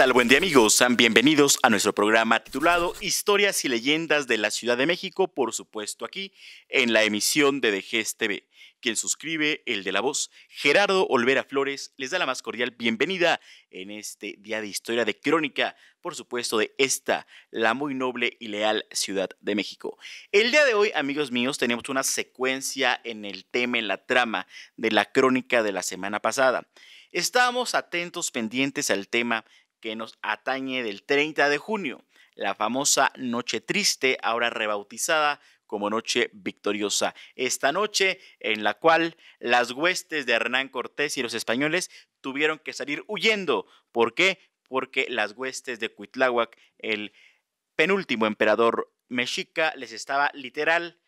tal? Buen día amigos, sean bienvenidos a nuestro programa titulado Historias y leyendas de la Ciudad de México, por supuesto aquí en la emisión de DGS TV. Quien suscribe, el de la voz, Gerardo Olvera Flores, les da la más cordial bienvenida en este día de historia de crónica, por supuesto, de esta, la muy noble y leal Ciudad de México. El día de hoy, amigos míos, tenemos una secuencia en el tema, en la trama de la crónica de la semana pasada. Estamos atentos, pendientes al tema que nos atañe del 30 de junio, la famosa Noche Triste, ahora rebautizada como Noche Victoriosa. Esta noche en la cual las huestes de Hernán Cortés y los españoles tuvieron que salir huyendo. ¿Por qué? Porque las huestes de Cuitláhuac, el penúltimo emperador mexica, les estaba literal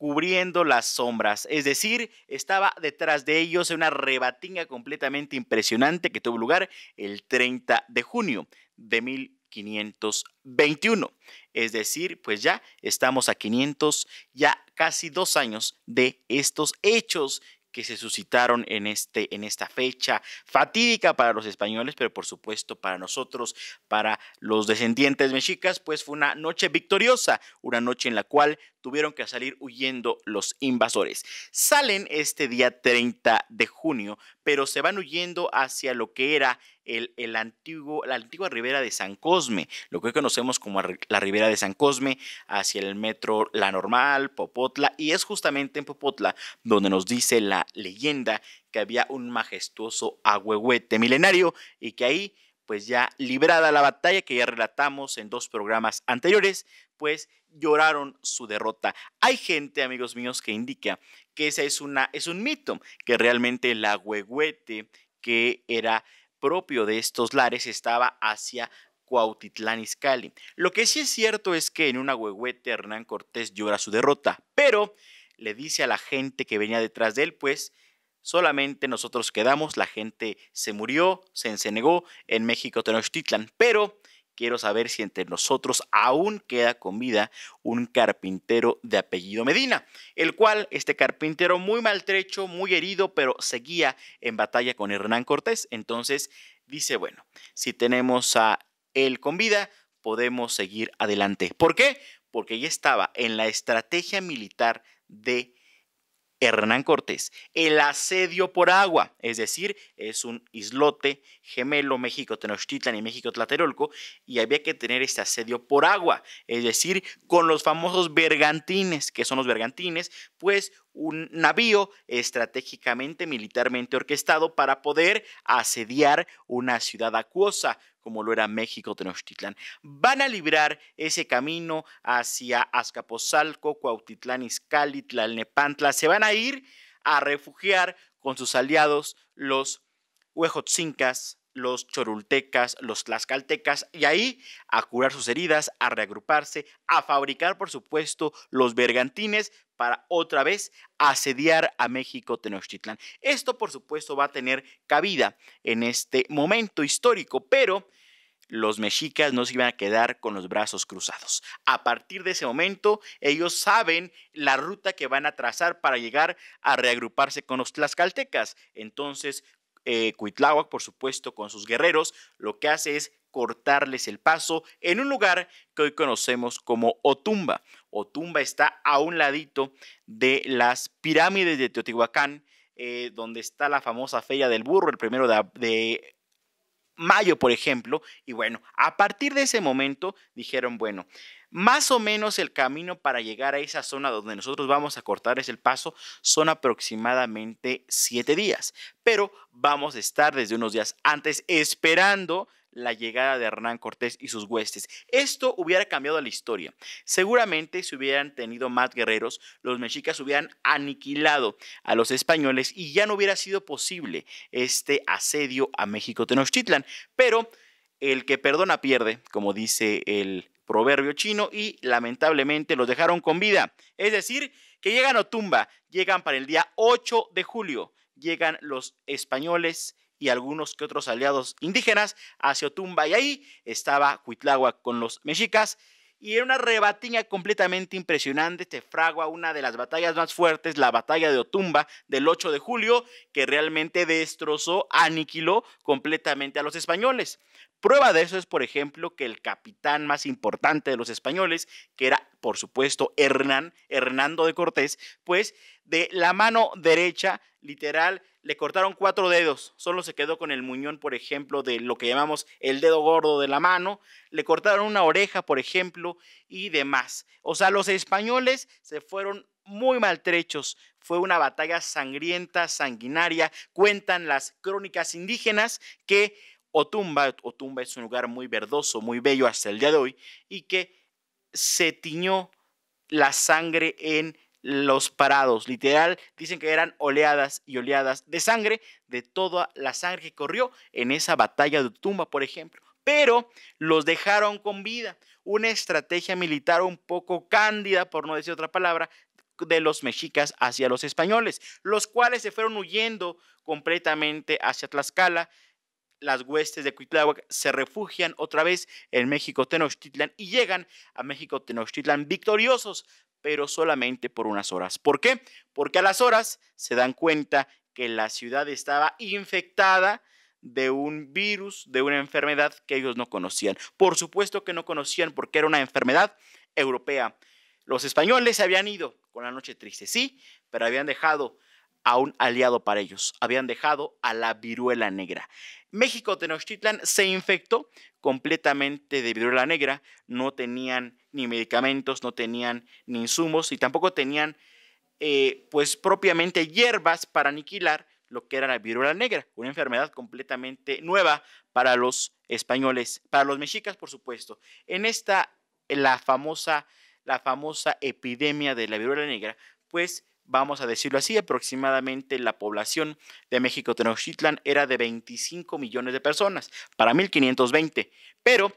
cubriendo las sombras, es decir, estaba detrás de ellos en una rebatinga completamente impresionante que tuvo lugar el 30 de junio de 1521. Es decir, pues ya estamos a 500, ya casi dos años de estos hechos que se suscitaron en, este, en esta fecha fatídica para los españoles, pero por supuesto para nosotros, para los descendientes mexicas, pues fue una noche victoriosa, una noche en la cual tuvieron que salir huyendo los invasores. Salen este día 30 de junio, pero se van huyendo hacia lo que era el, el, antiguo, la antigua ribera de San Cosme, lo que conocemos como la ribera de San Cosme, hacia el metro La Normal, Popotla, y es justamente en Popotla donde nos dice la leyenda que había un majestuoso agüehuete milenario y que ahí, pues ya librada la batalla que ya relatamos en dos programas anteriores, pues lloraron su derrota. Hay gente, amigos míos, que indica que ese es, una, es un mito, que realmente el huehuete que era propio de estos lares estaba hacia Cuautitlán Izcalli. Lo que sí es cierto es que en una huehuete Hernán Cortés llora su derrota, pero le dice a la gente que venía detrás de él, pues solamente nosotros quedamos, la gente se murió, se encenegó en México Tenochtitlan, pero Quiero saber si entre nosotros aún queda con vida un carpintero de apellido Medina, el cual, este carpintero muy maltrecho, muy herido, pero seguía en batalla con Hernán Cortés. Entonces dice, bueno, si tenemos a él con vida, podemos seguir adelante. ¿Por qué? Porque ya estaba en la estrategia militar de Hernán Cortés. El asedio por agua, es decir, es un islote gemelo México Tenochtitlan y México Tlaterolco, y había que tener este asedio por agua, es decir, con los famosos bergantines, que son los bergantines, pues un navío estratégicamente, militarmente orquestado para poder asediar una ciudad acuosa como lo era México Tenochtitlán. Van a librar ese camino hacia Azcapotzalco, Cuautitlán, Izcalli, Tlalnepantla. Se van a ir a refugiar con sus aliados los huejotzincas, los chorultecas, los tlaxcaltecas, y ahí a curar sus heridas, a reagruparse, a fabricar, por supuesto, los bergantines para otra vez asediar a México Tenochtitlán. Esto, por supuesto, va a tener cabida en este momento histórico, pero los mexicas no se iban a quedar con los brazos cruzados. A partir de ese momento, ellos saben la ruta que van a trazar para llegar a reagruparse con los tlaxcaltecas. Entonces, eh, Cuitláhuac, por supuesto, con sus guerreros, lo que hace es cortarles el paso en un lugar que hoy conocemos como Otumba. Otumba está a un ladito de las pirámides de Teotihuacán, eh, donde está la famosa Feria del Burro, el primero de mayo, por ejemplo. Y bueno, a partir de ese momento dijeron, bueno, más o menos el camino para llegar a esa zona donde nosotros vamos a cortar es el paso son aproximadamente siete días, pero vamos a estar desde unos días antes esperando la llegada de Hernán Cortés y sus huestes. Esto hubiera cambiado la historia. Seguramente si hubieran tenido más guerreros, los mexicas hubieran aniquilado a los españoles y ya no hubiera sido posible este asedio a México Tenochtitlan. Pero el que perdona pierde, como dice el proverbio chino, y lamentablemente los dejaron con vida. Es decir, que llegan a Otumba, llegan para el día 8 de julio, llegan los españoles y algunos que otros aliados indígenas hacia Otumba y ahí estaba Cuitlagua con los mexicas y era una rebatiña completamente impresionante, este fragua una de las batallas más fuertes, la batalla de Otumba del 8 de julio, que realmente destrozó, aniquiló completamente a los españoles. Prueba de eso es, por ejemplo, que el capitán más importante de los españoles, que era, por supuesto, Hernán, Hernando de Cortés, pues de la mano derecha, literal, le cortaron cuatro dedos. Solo se quedó con el muñón, por ejemplo, de lo que llamamos el dedo gordo de la mano. Le cortaron una oreja, por ejemplo, y demás. O sea, los españoles se fueron muy maltrechos. Fue una batalla sangrienta, sanguinaria. Cuentan las crónicas indígenas que Otumba. Otumba es un lugar muy verdoso, muy bello hasta el día de hoy y que se tiñó la sangre en los parados. Literal, dicen que eran oleadas y oleadas de sangre, de toda la sangre que corrió en esa batalla de Otumba, por ejemplo. Pero los dejaron con vida. Una estrategia militar un poco cándida, por no decir otra palabra, de los mexicas hacia los españoles, los cuales se fueron huyendo completamente hacia Tlaxcala las huestes de Cuitláhuac se refugian otra vez en México Tenochtitlan y llegan a México Tenochtitlan victoriosos, pero solamente por unas horas. ¿Por qué? Porque a las horas se dan cuenta que la ciudad estaba infectada de un virus, de una enfermedad que ellos no conocían. Por supuesto que no conocían porque era una enfermedad europea. Los españoles se habían ido con la noche triste, sí, pero habían dejado a un aliado para ellos. Habían dejado a la viruela negra. México Tenochtitlan se infectó completamente de viruela negra. No tenían ni medicamentos, no tenían ni insumos y tampoco tenían, eh, pues propiamente, hierbas para aniquilar lo que era la viruela negra, una enfermedad completamente nueva para los españoles, para los mexicas, por supuesto. En esta, la famosa, la famosa epidemia de la viruela negra, pues vamos a decirlo así, aproximadamente la población de México Tenochtitlan era de 25 millones de personas para 1520, pero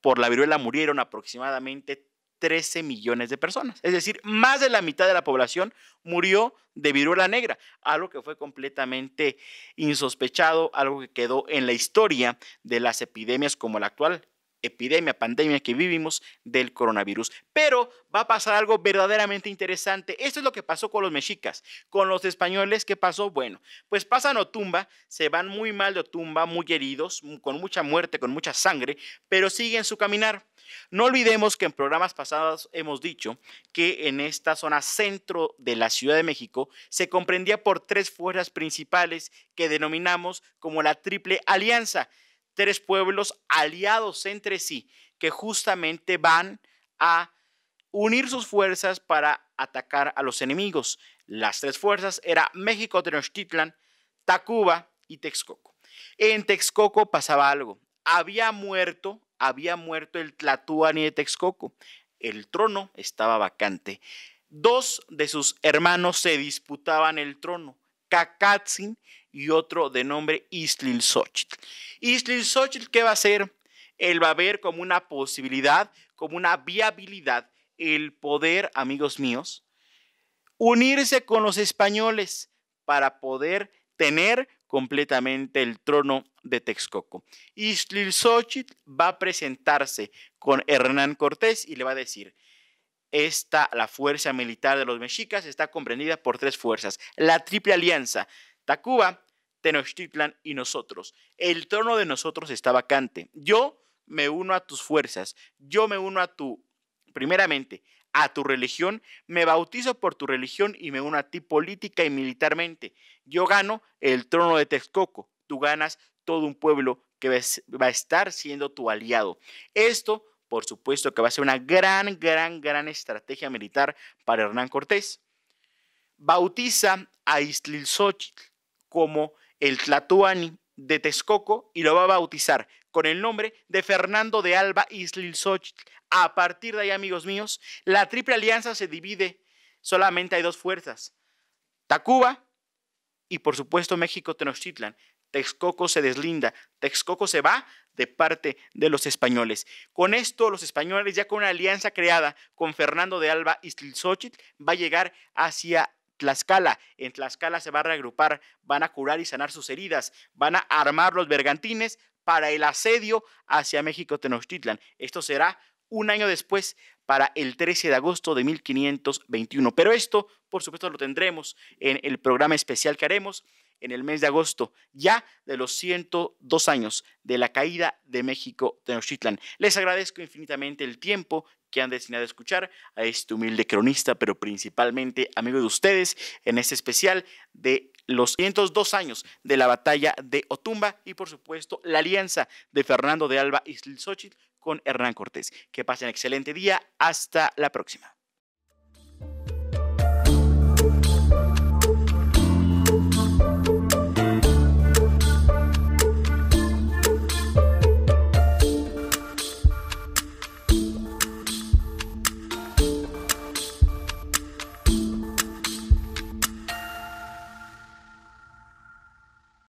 por la viruela murieron aproximadamente 13 millones de personas. Es decir, más de la mitad de la población murió de viruela negra, algo que fue completamente insospechado, algo que quedó en la historia de las epidemias como la actual, epidemia, pandemia que vivimos del coronavirus. Pero va a pasar algo verdaderamente interesante. Esto es lo que pasó con los mexicas, con los españoles. ¿Qué pasó? Bueno, pues pasan Otumba, se van muy mal de Otumba, muy heridos, con mucha muerte, con mucha sangre, pero siguen su caminar. No olvidemos que en programas pasados hemos dicho que en esta zona centro de la Ciudad de México se comprendía por tres fuerzas principales que denominamos como la Triple Alianza tres pueblos aliados entre sí que justamente van a unir sus fuerzas para atacar a los enemigos. Las tres fuerzas eran México, Tenochtitlan, Tacuba y Texcoco. En Texcoco pasaba algo. Había muerto, había muerto el Tlatuani de Texcoco. El trono estaba vacante. Dos de sus hermanos se disputaban el trono. Cacatzin y otro de nombre ¿Islil Xochitl ¿qué va a hacer? Él va a ver como una posibilidad, como una viabilidad, el poder, amigos míos, unirse con los españoles para poder tener completamente el trono de Texcoco. Xochitl va a presentarse con Hernán Cortés y le va a decir, esta, la fuerza militar de los mexicas, está comprendida por tres fuerzas. La Triple Alianza, Tacuba, Tenochtitlan y nosotros. El trono de nosotros está vacante. Yo me uno a tus fuerzas, yo me uno a tu, primeramente, a tu religión, me bautizo por tu religión y me uno a ti política y militarmente. Yo gano el trono de Texcoco, tú ganas todo un pueblo que va a estar siendo tu aliado. Esto por supuesto que va a ser una gran, gran, gran estrategia militar para Hernán Cortés. Bautiza a Istlilxochitl como el Tlatuani de Texcoco y lo va a bautizar con el nombre de Fernando de Alba Istlilxochitl. A partir de ahí, amigos míos, la Triple Alianza se divide. Solamente hay dos fuerzas, Tacuba y por supuesto México Tenochtitlan. Texcoco se deslinda, Texcoco se va de parte de los españoles. Con esto, los españoles, ya con una alianza creada con Fernando de Alba y Xochitl, va a llegar hacia Tlaxcala. En Tlaxcala se va a reagrupar, van a curar y sanar sus heridas, van a armar los bergantines para el asedio hacia México Tenochtitlan. Esto será un año después para el 13 de agosto de 1521. Pero esto, por supuesto, lo tendremos en el programa especial que haremos en el mes de agosto, ya de los 102 años de la caída de México Tenochtitlan. Les agradezco infinitamente el tiempo que han destinado a escuchar a este humilde cronista, pero principalmente amigo de ustedes en este especial de los 102 años de la batalla de Otumba y por supuesto la alianza de Fernando de Alba y Xochitl con Hernán Cortés. Que pasen excelente día. Hasta la próxima.